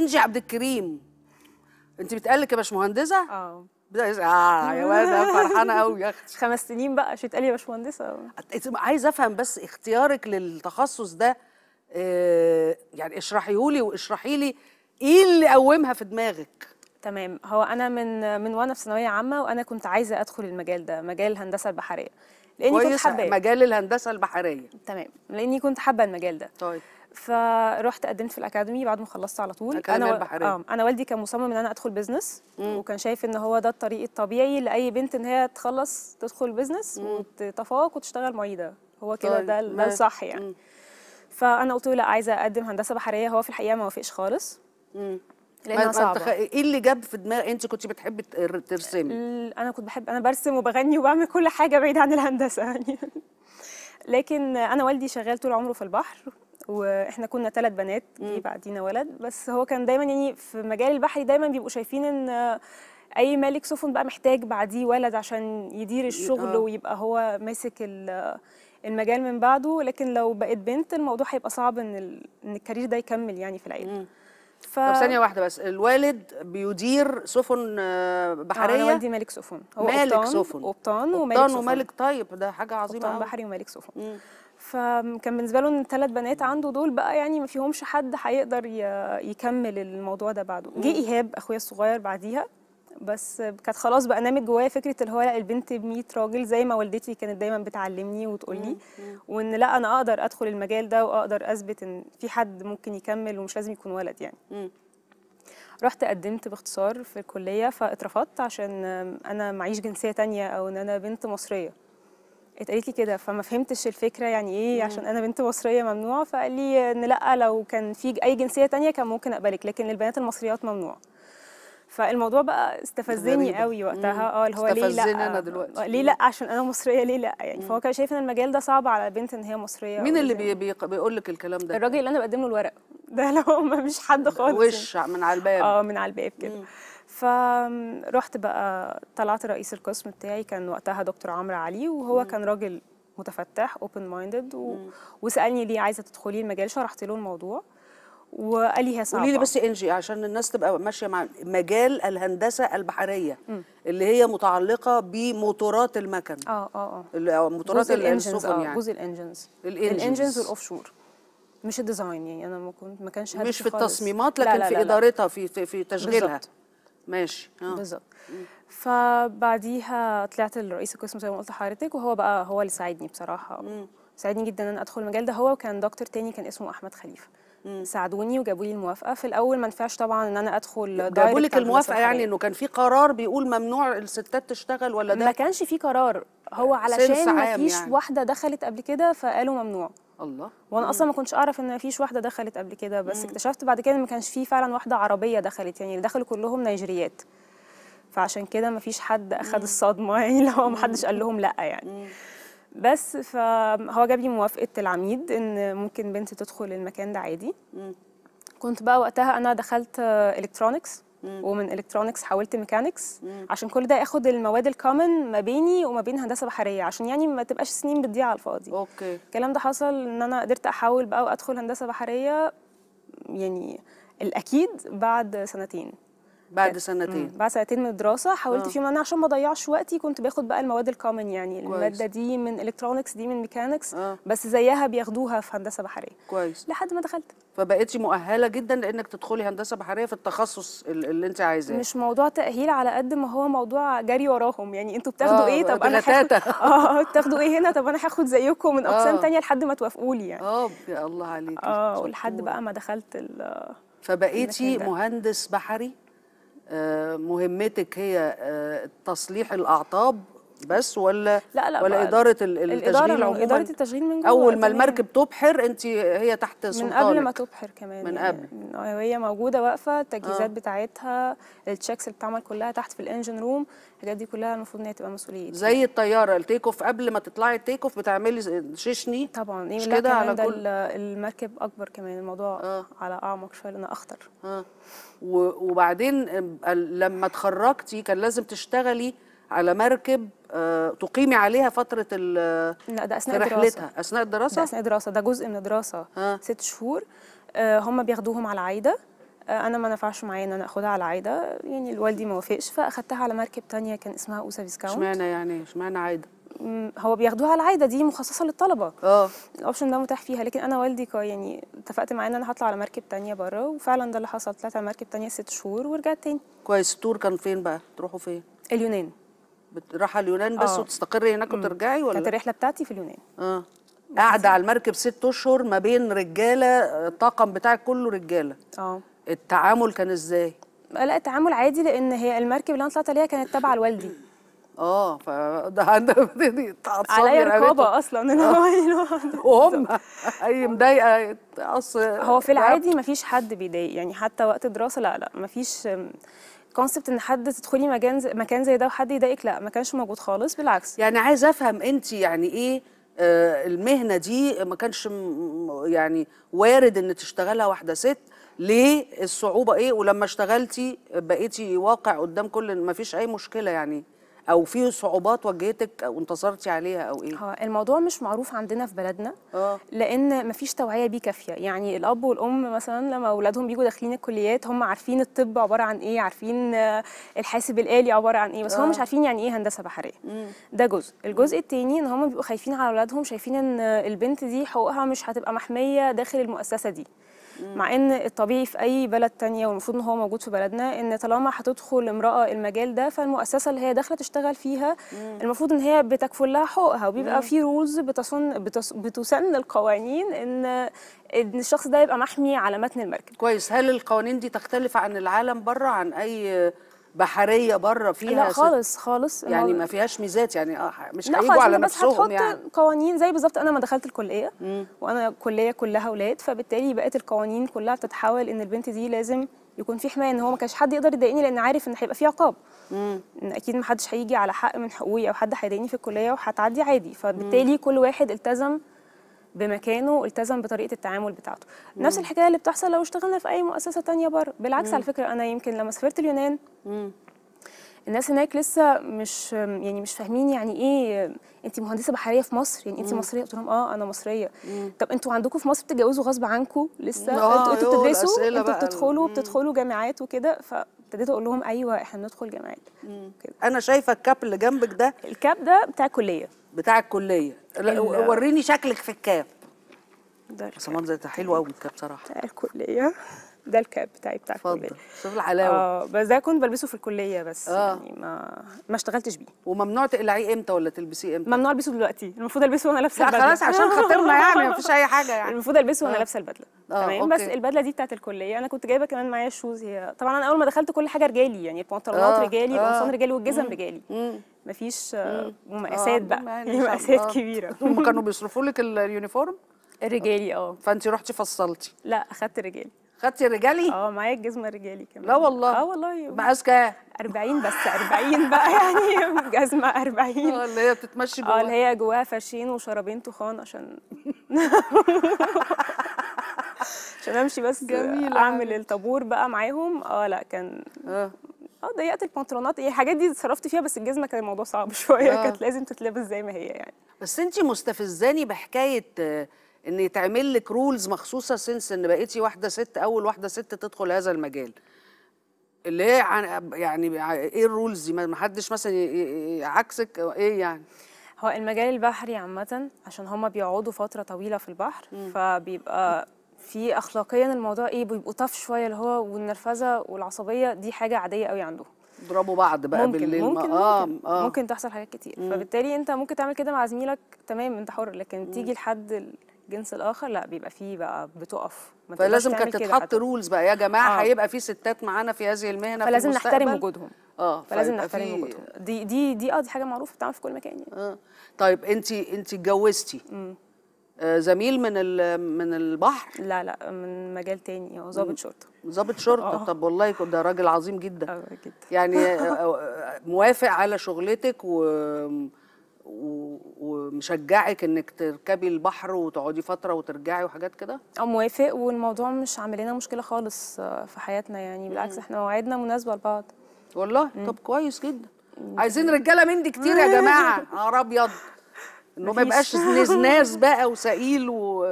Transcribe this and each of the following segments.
انجي عبد الكريم انت بتقلك يا باشمهندسه؟ اه اه يا واد فرحانه قوي يا اختي خمس سنين بقى شو تقلي يا باشمهندسه عايزه افهم بس اختيارك للتخصص ده آه، يعني اشرحيهولي واشرحيلي واشرحي لي ايه اللي قومها في دماغك؟ تمام هو انا من من وانا في ثانويه عامه وانا كنت عايزه ادخل المجال ده مجال الهندسه البحريه لاني كنت حابه مجال الهندسه البحريه تمام لاني كنت حابه المجال ده طيب فرحت قدمت في الاكاديمي بعد ما خلصت على طول انا البحرية. آه انا والدي كان مصمم ان انا ادخل بزنس مم. وكان شايف ان هو ده الطريق الطبيعي لاي بنت ان هي تخلص تدخل بزنس وتتفوق وتشتغل معيده هو كده طيب، ده ده الصح يعني مم. فانا قلت له لا عايزه اقدم هندسه بحريه هو في الحقيقه ما وافقش خالص مم. لانها صعبه تخ... ايه اللي جاب في دماغك انت كنت بتحبي ترسمي انا كنت بحب انا برسم وبغني وبعمل كل حاجه بعيد عن الهندسه يعني لكن انا والدي شغال طول عمره في البحر واحنا كنا ثلاث بنات جه بعدينا ولد بس هو كان دايما يعني في مجال البحري دايما بيبقوا شايفين ان اي مالك سفن بقى محتاج بعديه ولد عشان يدير الشغل آه. ويبقى هو ماسك المجال من بعده لكن لو بقت بنت الموضوع هيبقى صعب ان ان الكارير ده يكمل يعني في العيله ف... طب ثانية واحدة بس الوالد بيدير سفن آه، آه، بحرية أنا والدي مالك سفن هو مالك سفن قبطان ومالك سفن ومالك طيب ده حاجة عظيمة قبطان بحري ومالك سفن مم. فكان بالنسبه له ان الثلاث بنات عنده دول بقى يعني ما فيهمش حد هيقدر يكمل الموضوع ده بعده جه ايهاب اخويا الصغير بعديها بس كانت خلاص بقى نامت جوايا فكره اللي هو لا البنت ب راجل زي ما والدتي كانت دايما بتعلمني وتقول لي وان لا انا اقدر ادخل المجال ده واقدر اثبت ان في حد ممكن يكمل ومش لازم يكون ولد يعني رحت قدمت باختصار في الكليه فاترفضت عشان انا معيش جنسيه تانية او ان انا بنت مصريه اتقالت لي كده فما فهمتش الفكره يعني ايه عشان انا بنت مصريه ممنوع فقال لي ان لا لو كان في اي جنسيه تانية كان ممكن اقبلك لكن البنات المصريات ممنوع فالموضوع بقى استفزني قوي وقتها اه اللي هو ليه لا استفزني انا دلوقتي آه، ليه لا عشان انا مصريه ليه لا يعني مم. فهو كان شايف ان المجال ده صعب على بنت ان هي مصريه مين اللي بي بي بيقول لك الكلام ده الراجل اللي انا بقدم له الورق ده لو ما مش حد خالص وش من على الباب اه من على الباب كده فرحت بقى طلعت رئيس القسم بتاعي كان وقتها دكتور عمرو علي وهو م. كان راجل متفتح اوبن مايندد وسالني ليه عايزه تدخلي المجال شرحت له الموضوع وقال لي هي صعبه قولي لي بس انجي عشان الناس تبقى ماشيه مع مجال الهندسه البحريه م. اللي هي متعلقه بموتورات المكن اه اه اه, آه، موتورات السفن آه، يعني جزء الانجنز الانجنز, الانجنز والاوف شور مش الديزاين يعني انا ما كنت ما كانش مش في التصميمات لكن لا لا لا في ادارتها في في, في تشغيلها بالزبط. ماشي اه بالظبط فبعديها طلعت لرئيس القسم زي ما قلت لحضرتك وهو بقى هو اللي ساعدني بصراحه مم. ساعدني جدا ان انا ادخل المجال ده هو وكان دكتور تاني كان اسمه احمد خليفه ساعدوني وجابوا لي الموافقه في الاول ما نفعش طبعا ان انا ادخل جابوا لك الموافقه يعني انه كان في قرار بيقول ممنوع الستات تشتغل ولا ده ما كانش في قرار هو علشان ما فيش يعني. واحده دخلت قبل كده فقالوا ممنوع الله وانا اصلا ما كنتش اعرف ان مفيش واحده دخلت قبل كده بس مم. اكتشفت بعد كده ان ما كانش فيه فعلا واحده عربيه دخلت يعني اللي دخلوا كلهم نيجيريات فعشان كده مفيش حد اخد الصدمه يعني لو ما حدش قال لهم لا يعني مم. بس فهو جاب لي موافقه العميد ان ممكن بنتي تدخل المكان ده عادي مم. كنت بقى وقتها انا دخلت الكترونكس ومن الكترونكس حولت ميكانكس مم. عشان كل ده اخد المواد الكومن ما بيني وما بين هندسه بحريه عشان يعني ما تبقاش سنين بتضيع على الفاضي اوكي الكلام ده حصل ان انا قدرت احول بقى وادخل هندسه بحريه يعني الاكيد بعد سنتين بعد سنتين بعد سنتين من الدراسه حاولت آه. فيهم انا عشان ما اضيعش وقتي كنت باخد بقى المواد الكومن يعني كويس. الماده دي من الكترونكس دي من ميكانكس آه. بس زيها بياخدوها في هندسه بحريه كويس لحد ما دخلت فبقيتي مؤهله جدا لانك تدخلي هندسه بحريه في التخصص اللي انت عايزاه مش موضوع تاهيل على قد ما هو موضوع جري وراهم يعني انتوا بتاخدوا آه. ايه طب انا هاخد آه،, اه بتاخدوا ايه هنا طب انا هاخد زيكم من اقسام آه. ثانيه لحد ما توافقوا لي يعني اه يا الله عليكي اه ولحد بقى ما دخلت ال فبقيتي مهندس بحري آه، مهمتك هي آه، تصليح الاعطاب بس ولا لا لا ولا اداره التشغيل عموما اداره التشغيل من جوه اول ما المركب تبحر انت هي تحت سلطانك من قبل ما تبحر كمان من يعني قبل وهي موجوده واقفه التجهيزات آه. بتاعتها التشيكس اللي بتعمل كلها تحت في الانجن روم الحاجات دي كلها المفروض ان هي تبقى مسؤوليه زي الطياره التيك اوف قبل ما تطلعي التيك اوف بتعملي ششني طبعا ايه كده على كل المركب اكبر كمان الموضوع آه. على اعمق شويه لانه اخطر آه. وبعدين لما اتخرجتي كان لازم تشتغلي على مركب آه، تقيمي عليها فتره لا ده اثناء رحلتها اثناء الدراسه ده اثناء الدراسه ده جزء من الدراسه ست شهور آه، هم بياخدوهم على عايده آه، انا ما نفعش معايا ان انا اخدها على عايده يعني والدي ما وافقش فاخدتها على مركب تانية كان اسمها اوسا فيسكاونت اشمعنى يعني اشمعنى عايده هو بياخدوها على عايده دي مخصصه للطلبه اه الاوبشن ده متاح فيها لكن انا والدي يعني اتفقت معاه ان انا هطلع على مركب تانية بره وفعلا ده اللي حصل طلعت على مركب تانية ست شهور ورجعت تاني كويس التور كان فين بقى تروحوا فين اليونان راحه اليونان بس أوه. وتستقري هناك وترجعي ولا كانت الرحله بتاعتي في اليونان اه قاعده على المركب ست اشهر ما بين رجاله آه، الطاقم بتاعك كله رجاله اه التعامل كان ازاي لا التعامل عادي لان هي المركب اللي انا طلعت عليها كانت تابعه لوالدي اه فده عليا رقابه اصلا ان آه. يعني انا وهم اي مضايقه اصل هو في العادي مفيش حد بيضايق يعني حتى وقت الدراسه لا لا مفيش كونسبت ان حد تدخلي مكان زي مكان زي ده وحد يضايقك لا ما كانش موجود خالص بالعكس يعني عايزه افهم انت يعني ايه آه، المهنه دي ما كانش يعني وارد ان تشتغلها واحده ست ليه الصعوبه ايه ولما اشتغلتي بقيتي واقع قدام كل ما فيش اي مشكله يعني او في صعوبات واجهتك وانتصرتي عليها او ايه ها آه، الموضوع مش معروف عندنا في بلدنا اه لان مفيش توعيه بيه كافيه يعني الاب والام مثلا لما اولادهم بيجوا داخلين الكليات هم عارفين الطب عباره عن ايه عارفين آه، الحاسب الالي عباره عن ايه بس هم آه. مش عارفين يعني ايه هندسه بحريه مم. ده جزء الجزء التاني ان هم بيبقوا خايفين على اولادهم شايفين ان البنت دي حقوقها مش هتبقى محميه داخل المؤسسه دي مع ان الطبيعي في اي بلد تانية والمفروض ان هو موجود في بلدنا ان طالما هتدخل امراه المجال ده فالمؤسسه اللي هي داخله تشتغل فيها المفروض ان هي بتكفل لها حقوقها وبيبقى في رولز بتصن بتسن القوانين ان ان الشخص ده يبقى محمي على متن المركب كويس هل القوانين دي تختلف عن العالم بره عن اي بحريه بره فيها لا خالص خالص يعني ما فيهاش ميزات يعني اه مش هيجوا على بس نفسهم بس يعني قوانين زي بالظبط انا ما دخلت الكليه مم. وانا كليه كلها اولاد فبالتالي بقت القوانين كلها بتتحول ان البنت دي لازم يكون في حمايه ان هو ما كانش حد يقدر يضايقني لان عارف ان هيبقى في عقاب مم. ان اكيد ما حدش هيجي على حق من حقوقي او حد هيضايقني في الكليه وهتعدي عادي فبالتالي مم. كل واحد التزم بمكانه التزم بطريقه التعامل بتاعته مم. نفس الحكايه اللي بتحصل لو اشتغلنا في اي مؤسسه تانية بره بالعكس مم. على فكره انا يمكن لما سافرت اليونان مم. الناس هناك لسه مش يعني مش فاهمين يعني ايه انت مهندسه بحريه في مصر يعني انت مصريه قلت لهم اه انا مصريه مم. طب انتوا عندكم في مصر بتتجوزوا غصب عنكم لسه آه، انتوا بتدرسوا انتوا بتدخلوا بتدخلوا جامعات وكده ف ابتديت اقول لهم ايوه احنا بندخل جامعات انا شايفه الكاب اللي جنبك ده الكاب ده بتاع الكليه بتاع الكليه وريني شكلك في الكاب ده بس منظر حلو قوي الكاب صراحه بتاع الكليه ده الكاب بتاعي بتاع الكليه شوف الحلاوه اه بس ده كنت بلبسه في الكليه بس آه. يعني ما ما اشتغلتش بيه وممنوع تقلعيه امتى ولا تلبسيه امتى ممنوع البسه دلوقتي المفروض البسه وانا لابسه البدله خلاص عشان خاطرنا يعني مفيش اي حاجه يعني المفروض البسه وانا آه. لابسه البدله آه. تمام بس البدله دي بتاعت الكليه انا كنت جايبه كمان معايا شوز هي طبعا انا اول ما دخلت كل حاجه رجالي يعني البنطلونات آه. رجالي القمصان آه. رجالي والجزم رجالي مفيش مقاسات آه، بقى مقاسات كبيره هم كانوا بيصرفوا لك اليونيفورم الرجالي اه فانت رحتي فصلتي لا اخدت الرجالي خدتي الرجالي؟ اه معايا الجزمه الرجالي كمان لا والله اه والله كام؟ 40 بس 40 بقى يعني جزمه 40 اه اللي هي بتتمشي جواها اه اللي هي جواها فاشين وشرابين تخان عشان عشان امشي بس جميل اعمل يعني. الطابور بقى معاهم اه لا كان اه اه ضيقت البنطلونات هي الحاجات دي اتصرفت فيها بس الجزمه كان الموضوع صعب شويه آه. كانت لازم تتلبس زي ما هي يعني بس انت مستفزاني بحكايه ان يتعمل لك رولز مخصوصه سنس ان بقيتي واحده ست اول واحده ست تدخل هذا المجال اللي هي يعني ايه الرولز دي ما حدش مثلا عكسك ايه يعني هو المجال البحري عامه عشان هم بيقعدوا فتره طويله في البحر م. فبيبقى في اخلاقيا الموضوع ايه بيبقوا طف شويه اللي هو والنرفزه والعصبيه دي حاجه عاديه قوي عندهم يضربوا بعض بقى ممكن بالليل ممكن, ممكن, آه آه ممكن تحصل حاجات كتير فبالتالي انت ممكن تعمل كده مع زميلك تمام انت حر لكن تيجي لحد الجنس الاخر لا بيبقى فيه بقى بتقف فلازم كانت تتحط رولز بقى يا جماعه آه. هيبقى في ستات معانا في هذه المهنه فلازم نحترم وجودهم اه فلازم نحترم في... وجودهم دي دي دي اه دي حاجه معروفه بتتعمل في كل مكان يعني اه طيب انت انت اتجوزتي آه زميل من من البحر لا لا من مجال تاني هو ظابط شرطه ظابط شرطه آه. طب والله ده راجل عظيم جدا آه جدا يعني آه، آه، آه، موافق على شغلتك و ومشجعك انك تركبي البحر وتقعدي فتره وترجعي وحاجات كده؟ اه موافق والموضوع مش عامل لنا مشكله خالص آه، في حياتنا يعني بالعكس احنا مواعيدنا مناسبه لبعض والله مم. طب كويس جدا عايزين رجاله مندي كتير يا جماعه يا ابيض انه ما يبقاش نزناز بقى وثقيل و...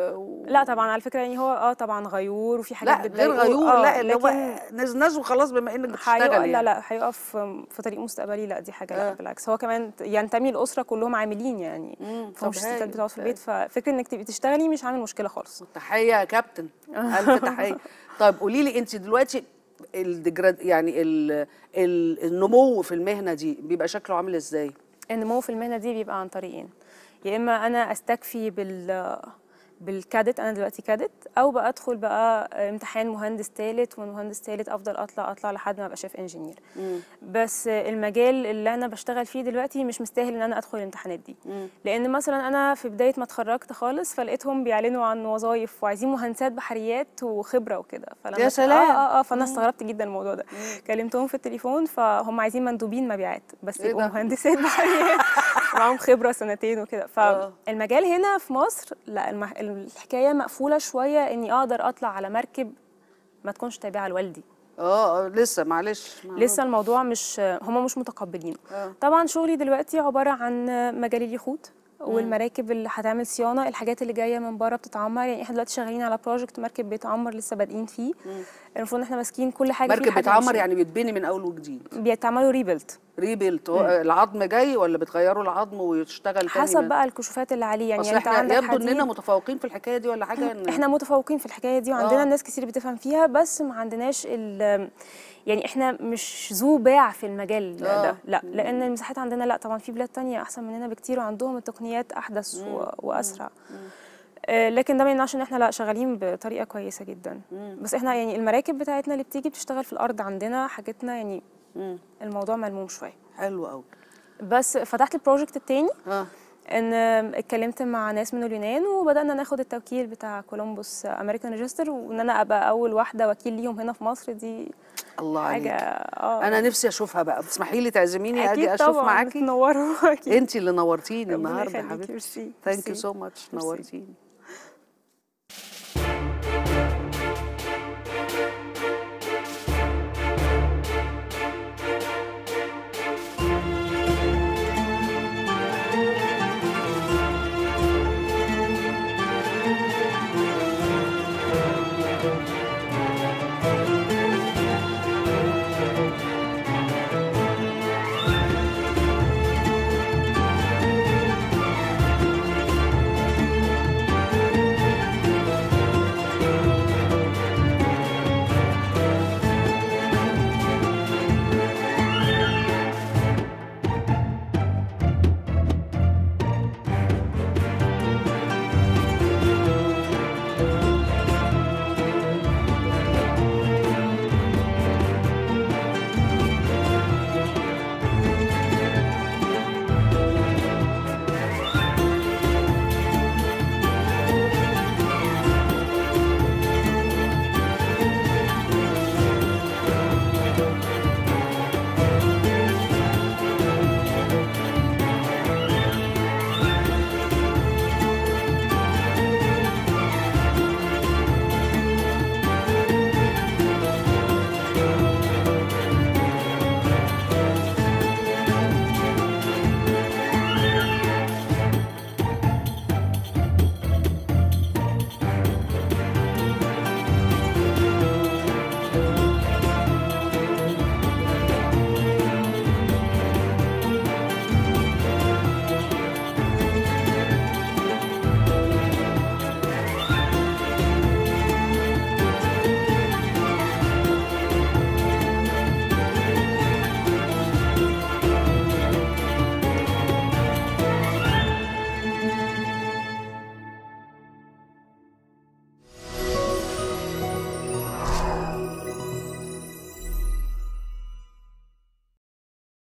لا طبعا على فكره يعني هو اه طبعا غيور وفي حاجات لا غير غيور آه لا اللي هو نزناز وخلاص بما انك بتشتغل يعني. لا لا هيقف في طريق مستقبلي لا دي حاجه آه. لا بالعكس هو كمان ينتمي الاسره كلهم عاملين يعني فمش ستات بتقعد في البيت آه. ففكره انك تبقي تشتغلي مش عامل مشكله خالص تحيه يا كابتن الف تحيه طيب قولي لي انت دلوقتي يعني النمو في المهنه دي بيبقى شكله عامل ازاي؟ النمو في المهنه دي بيبقى عن طريقين يا اما انا استكفي بال بالكادت انا دلوقتي كادت او بقى ادخل بقى امتحان مهندس ثالث ومهندس ثالث افضل اطلع اطلع لحد ما ابقى شيف انجينير بس المجال اللي انا بشتغل فيه دلوقتي مش مستاهل ان انا ادخل الامتحانات دي مم. لان مثلا انا في بدايه ما اتخرجت خالص فلقيتهم بيعلنوا عن وظايف وعايزين مهندسات بحريات وخبره وكده فلما يا آه، سلام اه اه فانا استغربت جدا الموضوع ده مم. كلمتهم في التليفون فهم عايزين مندوبين مبيعات بس إيه يبقوا مهندسات بحريات معاهم خبره سنتين وكده فالمجال آه. هنا في مصر لا المح... الحكايه مقفوله شويه اني اقدر اطلع على مركب ما تكونش تابعه لوالدي اه, آه، لسه معلش لسه الموضوع مش هم مش متقبلينه آه. طبعا شغلي دلوقتي عباره عن مجال اليخوت والمراكب اللي هتعمل صيانه الحاجات اللي جايه من بره بتتعمر يعني احنا دلوقتي شغالين على بروجكت مركب بيتعمر لسه بادئين فيه المفروض ان احنا ماسكين كل حاجه مركب بيتعمر يعني بيتبني من اول وجديد بيتعملوا ريبيلت ريبيلت العظم جاي ولا بتغيروا العظم ويشتغل تاني حسب بقى الكشوفات اللي عليه يعني, يعني انت عندك يبدو اننا متفوقين في الحكايه دي ولا حاجه إن احنا متفوقين في الحكايه دي وعندنا آه. ناس كتير بتفهم فيها بس ما عندناش يعني احنا مش ذو باع في المجال آه. ده لا لان المساحات عندنا لا طبعا في بلاد تانية احسن مننا بكتير وعندهم التقنيات احدث مم. واسرع مم. آه، لكن ده ما يمنعش ان احنا لا شغالين بطريقه كويسه جدا مم. بس احنا يعني المراكب بتاعتنا اللي بتيجي بتشتغل في الارض عندنا حاجتنا يعني مم. الموضوع ملموم شويه حلو قوي بس فتحت البروجكت التاني آه. ان اتكلمت مع ناس من اليونان وبدانا ناخد التوكيل بتاع كولومبوس امريكان ريجستر وان انا ابقى اول واحده وكيل ليهم هنا في مصر دي الله حاجه اه انا نفسي اشوفها بقى تسمحي لي تعزميني اجي اشوف معاكي اكيد طبعا انت اللي نورتيني النهارده حبيبتي ثانك يو سو ماتش نورتيني